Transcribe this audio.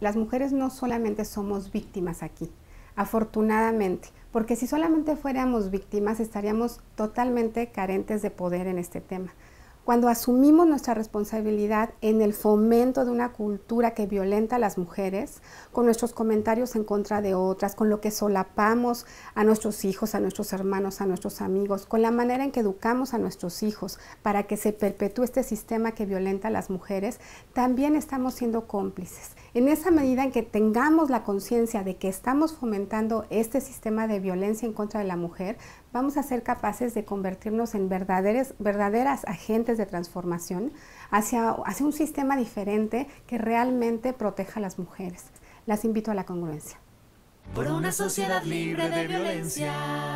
las mujeres no solamente somos víctimas aquí, afortunadamente, porque si solamente fuéramos víctimas estaríamos totalmente carentes de poder en este tema. Cuando asumimos nuestra responsabilidad en el fomento de una cultura que violenta a las mujeres, con nuestros comentarios en contra de otras, con lo que solapamos a nuestros hijos, a nuestros hermanos, a nuestros amigos, con la manera en que educamos a nuestros hijos para que se perpetúe este sistema que violenta a las mujeres, también estamos siendo cómplices. En esa medida en que tengamos la conciencia de que estamos fomentando este sistema de violencia en contra de la mujer, vamos a ser capaces de convertirnos en verdaderas agentes de transformación hacia, hacia un sistema diferente que realmente proteja a las mujeres. Las invito a la congruencia. Por una sociedad libre de violencia.